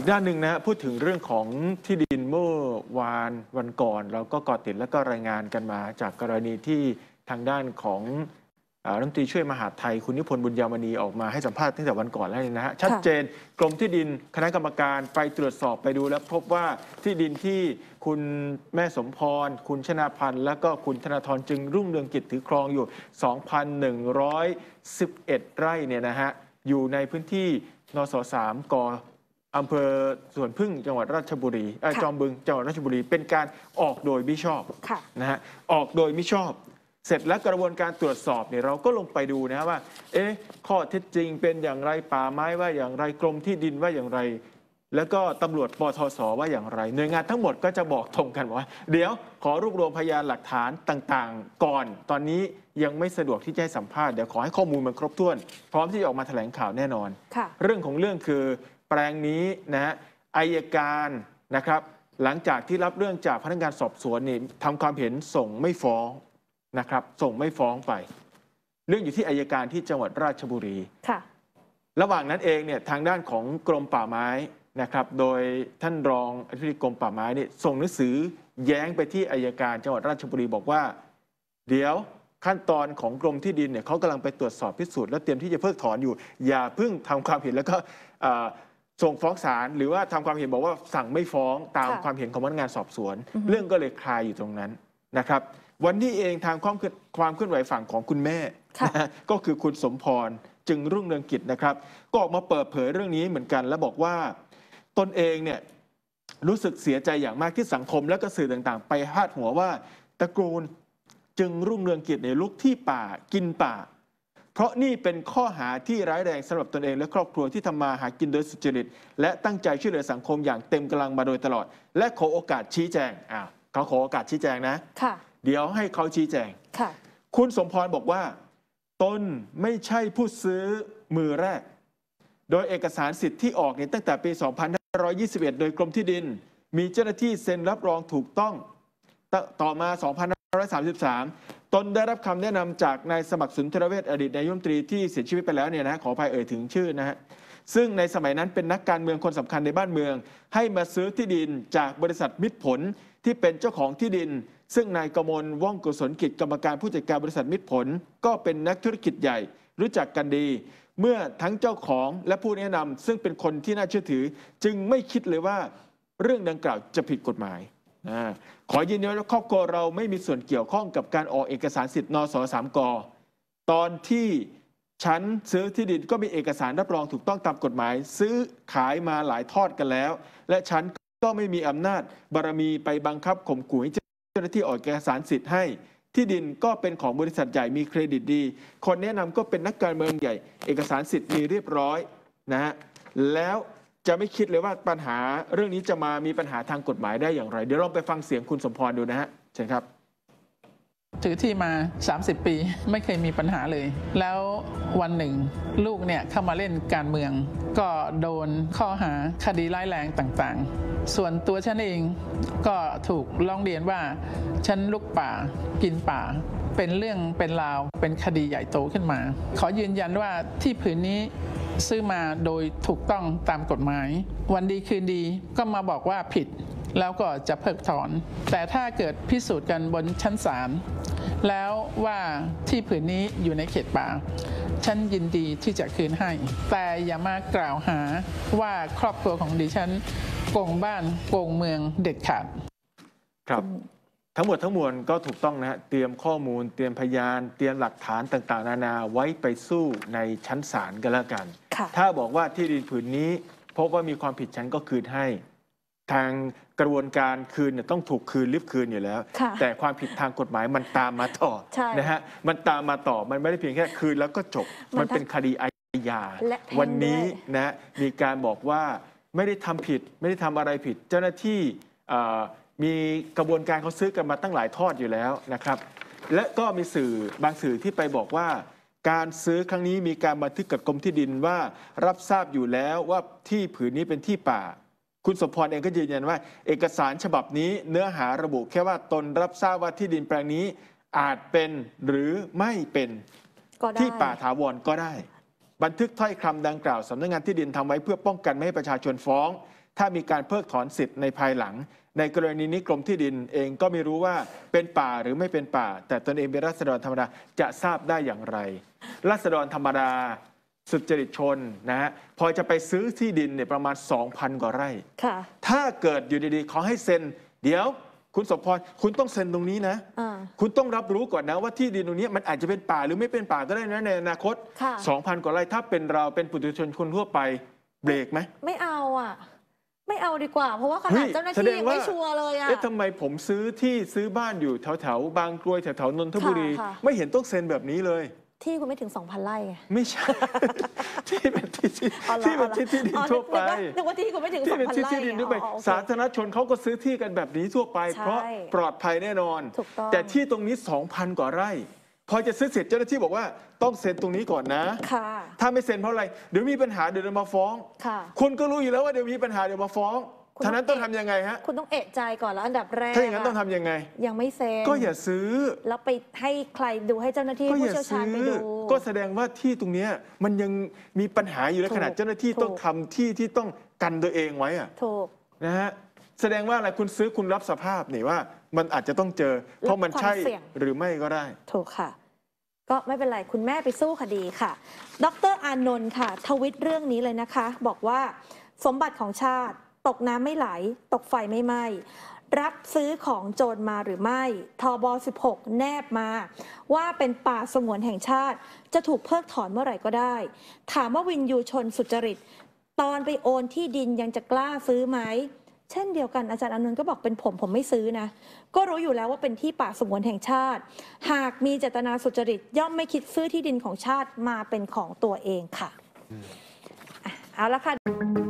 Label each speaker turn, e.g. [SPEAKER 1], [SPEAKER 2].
[SPEAKER 1] อีกด้านหนึ่งนะพูดถึงเรื่องของที่ดินเมื่อวานวันก่อนเราก็ก่อติดและก็รายงานกันมาจากกรณีที่ทางด้านของรัฐมนตรีช่วยมหาดไทยคุณนิพนธ์บุญยามณีออกมาให้สัมภาษณ์ตั้งแต่วันก่อนแล้วนะฮะ ชัดเจนกรมที่ดินคณะกรรมการไปตรวจสอบไปดูแล้วพบว่าที่ดินที่คุณแม่สมพรคุณชนาพันธ์และก็คุณธนาธรจึงรุ่งเรืองกิจถือครองอยู่ 2,111 ไร่เนี่ยนะฮะอยู่ในพื้นที่นส3กอำเภอสวนพึ่งจังหวัดราชบุรีจอมบึงจังหวัดราชบุรี เป็นการออกโดยมิชอบนะฮะออกโดยมิชอบ เสร็จแล้วกระบวนการตรวจสอบเนี่ยเราก็ลงไปดูนะว่า เอ๊ะ ข้อเท็จจริงเป็นอย่างไรป่าไม้ว่าอย่างไรกรมที่ดินว่าอย่างไร แล้วก็ตำรวจปทศว่าอย่างไรหน่วยงานทั้งหมดก็จะบอกตรงกันว่า เดี๋ยวขอรวบรวมพยานหลักฐานต่างๆ ก่อน ตอนนี้ยังไม่สะดวกที่จะให้สัมภาษณ์เดี๋ยวขอให้ข้อมูลมันครบถ้วน พร้อมที่จะออกมาแถลงข่าวแน่นอนเรื่องของเรื่องคือแปลงนี้นะฮะอายการนะครับหลังจากที่รับเรื่องจากพนักงานสอบสวนนี่ทำความเห็นส่งไม่ฟ้องนะครับ ส่งไม่ฟ้องไป เรื่องอยู่ที่อายการที่จังหวัดราชบุรีค่ะระหว่างนั้นเองเนี่ยทางด้านของกรมป่าไม้นะครับ โดยท่านรองอธิบดีกรมป่าไม้นี่ส่งหนังสือแย้งไปที่อายการจังหวัดราชบุรี บอกว่า เดี๋ยวขั้นตอนของกรมที่ดินเนี่ยเขากำลังไปตรวจสอบพิสูจน์และเตรียมที่จะเพิกถอนอยู่ อย่าเพิ่งทำความเห็นแล้วก็ส่งฟ้องศาลหรือว่าทำความเห็นบอกว่าสั่งไม่ฟ้องตามความเห็นของพนักงานสอบสวน เรื่องก็เลยคลายอยู่ตรงนั้นนะครับวันนี้เองทางความความเคลื่อนไหวฝั่งของคุณแม่ก็คือคุณสมพรจึงรุ่งเรืองกิจนะครับก็ออกมาเปิดเผยเรื่องนี้เหมือนกัน และบอกว่าตนเองเนี่ยรู้สึกเสียใจอย่างมากที่สังคมและก็สื่อต่างๆ ไปพาดหัวว่าตะกูลจึงรุ่งเรืองกิจในลุกที่ป่ากินป่าเพราะนี่เป็นข้อหาที่ร้ายแรงสำหรับตนเอง และครอบครัวที่ทำมาหากินโดยสุจริต และตั้งใจช่วยเหลือสังคมอย่างเต็มกำลังมาโดยตลอด และขอโอกาสชี้แจงอ่าเขาขอโอกาสชี้แจงนะ ค่ะ เดี๋ยวให้เขาชี้แจงค่ะคุณสมพรบอกว่าตนไม่ใช่ผู้ซื้อมือแรก โดยเอกสารสิทธิ์ที่ออกในี่ตั้งแต่ปี 2521 โดยกรมที่ดิน มีเจ้าหน้าที่เซ็นรับรองถูกต้องต่อมา 2533ตนได้รับคำแนะนำจากนายสมัครสุนทรเวชอดีตนายยมตรีที่เสียชีวิตไปแล้วเนี่ยนะขออภัยเอ่ยถึงชื่อนะฮะซึ่งในสมัยนั้นเป็นนักการเมืองคนสำคัญในบ้านเมือง ให้มาซื้อที่ดินจากบริษัทมิตรผลที่เป็นเจ้าของที่ดิน ซึ่งนายกมลว่องกุศลกิจ กรรมการผู้จัดการบริษัทมิตรผล ก็เป็นนักธุรกิจใหญ่รู้จักกันดี เมื่อทั้งเจ้าของและผู้แนะนำ ซึ่งเป็นคนที่น่าเชื่อถือ จึงไม่คิดเลยว่าเรื่องดังกล่าวจะผิดกฎหมายขอยืนยันว่าครอบครัวเราไม่มีส่วนเกี่ยวข้องกับการออกเอกสารสิทธิ์นสสามกตอนที่ฉันซื้อที่ดินก็มีเอกสารรับรองถูกต้องตามกฎหมาย ซื้อขายมาหลายทอดกันแล้ว และฉันก็ไม่มีอำนาจบารมีไปบังคับข่มขู่ให้เจ้าหน้าที่ออกเอกสารสิทธิ์ให้ ที่ดินก็เป็นของบริษัทใหญ่มีเครดิตดี คนแนะนำก็เป็นนักการเมืองใหญ่ เอกสารสิทธิ์มีเรียบร้อยนะฮะแล้วจะไม่คิดเลยว่าปัญหาเรื่องนี้จะมามีปัญหาทางกฎหมายได้อย่างไรเดี๋ยวลองไปฟังเสียงคุณสมพรดูนะฮะเชิญครับ ถือที่มา 30 ปีไม่เคยมีปัญหาเลย แล้ววันหนึ่ง ลูกเนี่ยเข้ามาเล่นการเมือง ก็โดนข้อหาคดีร้ายแรงต่างๆ ส่วนตัวฉันเอง ก็ถูกร้องเรียนว่าฉันลูกป่า กินป่า เป็นเรื่องเป็นราวเป็นคดีใหญ่โตขึ้นมา ขอยืนยันว่าที่ผืนนี้ซื้อมาโดยถูกต้องตามกฎหมาย วันดีคืนดีก็มาบอกว่าผิดแล้วก็จะเพิกถอน แต่ถ้าเกิดพิสูจน์กันบนชั้นศาลแล้วว่าที่ผืนนี้อยู่ในเขตป่าฉันยินดีที่จะคืนให้แต่อย่ามากล่าวหาว่าครอบครัวของดิฉันโกงบ้านโกงเมืองเด็ดขาดครับ ทั้งหมดทั้งมวลก็ถูกต้องนะฮะเตรียมข้อมูลเตรียมพยานเตรียมหลักฐานต่างๆนานาไว้ไปสู้ในชั้นศาลกันแล้วกันถ้าบอกว่าที่ดินผืนนี้พบว่ามีความผิด ฉันก็คืนให้ ทางกระบวนการคืนเนี่ยต้องถูกคืนริฟคืนอยู่แล้ว แต่ความผิดทางกฎหมายมันตามมาต่อนะฮะมันตามมาต่อมันไม่ได้เพียงแค่คืนแล้วก็จบ มันเป็นคดีอาญาวันนี้นะ มีการบอกว่าไม่ได้ทำผิดไม่ได้ทำอะไรผิด เจ้าหน้าที่มีกระบวนการเขาซื้อกันมาตั้งหลายทอดอยู่แล้วนะครับ และก็มีสื่อบางสื่อที่ไปบอกว่าการซื้อครั้งนี้มีการบันทึกกับกรมที่ดินว่ารับทราบอยู่แล้วว่าที่ผืนนี้เป็นที่ป่า คุณสมพรเองก็ยืนยันว่า เอกสารฉบับนี้เนื้อหาระบุแค่ว่าตนรับทราบว่าที่ดินแปลงนี้อาจเป็นหรือไม่เป็นที่ป่าถาวรก็ได้ บันทึกถ้อยคำดังกล่าวสำนักงงานที่ดินทำไว้เพื่อป้องกันไม่ให้ประชาชนฟ้องถ้ามีการเพิกถอนสิทธิ์ในภายหลัง ในกรณีนี้กรมที่ดินเองก็ไม่รู้ว่าเป็นป่าหรือไม่เป็นป่า แต่ตนเองเป็นรัษฎรธรรมดา จะทราบได้อย่างไร รัษฎรธรรมดา สุจริตชนนะฮะพอจะไปซื้อที่ดินเนี่ยประมาณ 2,000 กว่าไร่ถ้าเกิดอยู่ดีๆขอให้เซ็น เดี๋ยว คุณสมพรคุณต้องเซ็นตรงนี้นะะคุณต้องรับรู้ก่อนนะว่าที่ดินตรงนี้มันอาจจะเป็นป่าหรือไม่เป็นป่าก็ได้นะในอนาคต2,000กว่าไร่ถ้าเป็นเราเป็นปุถุชนคนทั่วไปเบรกไหมไม่เอาอ่ะไม่เอาดีกว่า เพราะว่าขนาดเจ้าหน้าที่ยังไม่ชัวร์เลยอะเอ๊ะทำไมผมซื้อที่ซื้อบ้านอยู่แถวๆบางกรวยแถวๆนนทบุรีไม่เห็นต้องเซ็นแบบนี้เลย ที่คุณไม่ถึง2,000ไร่ไงไม่ใช่ที่เป็นที่ที่ที่เป็นที่ที่ดินทั่วไปนึกว่าว่าที่คุณไม่ถึงที่เป็นที่ไร่ที่ดินทั่วไปสาธารณชนเขาก็ซื้อที่กันแบบนี้ทั่วไป เพราะปลอดภัยแน่นอน แต่ที่ ตรงนี้2,000กว่าไร่พอจะซื้อเสร็จเจ้าหน้าที่บอกว่าต้องเซ็นตรงนี้ก่อนนะถ้าไม่เซ็นเพราะอะไรเดี๋ยวมีปัญหาเดี๋ยวจะมาฟ้อง คุณก็รู้อยู่แล้วว่าเดี๋ยวมีปัญหาเดี๋ยวมาฟ้องท่านั้นต้องทำยังไงฮะ คุณต้องเอะใจก่อนแล้วอันดับแรกถ้าอย่างนั้นต้องทำยังไง ยังไม่เซ็น ก็อย่าซื้อ แล้วไปให้ใครดูให้เจ้าหน้าที่ผู้เชี่ยวชาญไปดู ก็แสดงว่าที่ตรงนี้ มันยังมีปัญหาอยู่ในขณะเจ้าหน้าที่ต้องทำที่ที่ต้องกันตัวเองไว้อะถูก นะฮะแสดงว่าอะไรคุณซื้อคุณรับสภาพนี่ว่า มันอาจจะต้องเจอ เพราะมันใช่หรือไม่ก็ได้ถูกค่ะก็ไม่เป็นไร คุณแม่ไปสู้คดีค่ะ ดรอานนท์ค่ะ ทวิตเรื่องนี้เลยนะคะ บอกว่า สมบัติของชาติ ตกน้ำไม่ไหล ตกไฟไม่ไหม้รับซื้อของโจรมาหรือไม่ทบ16 แนบมา ว่าเป็นป่าสงวนแห่งชาติ จะถูกเพิกถอนเมื่อไหร่ก็ได้ ถามว่าวินยูชนสุจริต ตอนไปโอนที่ดินยังจะกล้าซื้อไหมเช่นเดียวกันอาจารย์อานนท์ก็บอกเป็นผมผมไม่ซื้อนะ ก็รู้อยู่แล้วว่าเป็นที่ป่าสงวนแห่งชาติ หากมีเจตนาสุจริตย่อมไม่คิดซื้อที่ดินของชาติมาเป็นของตัวเองค่ะเอาละค่ะ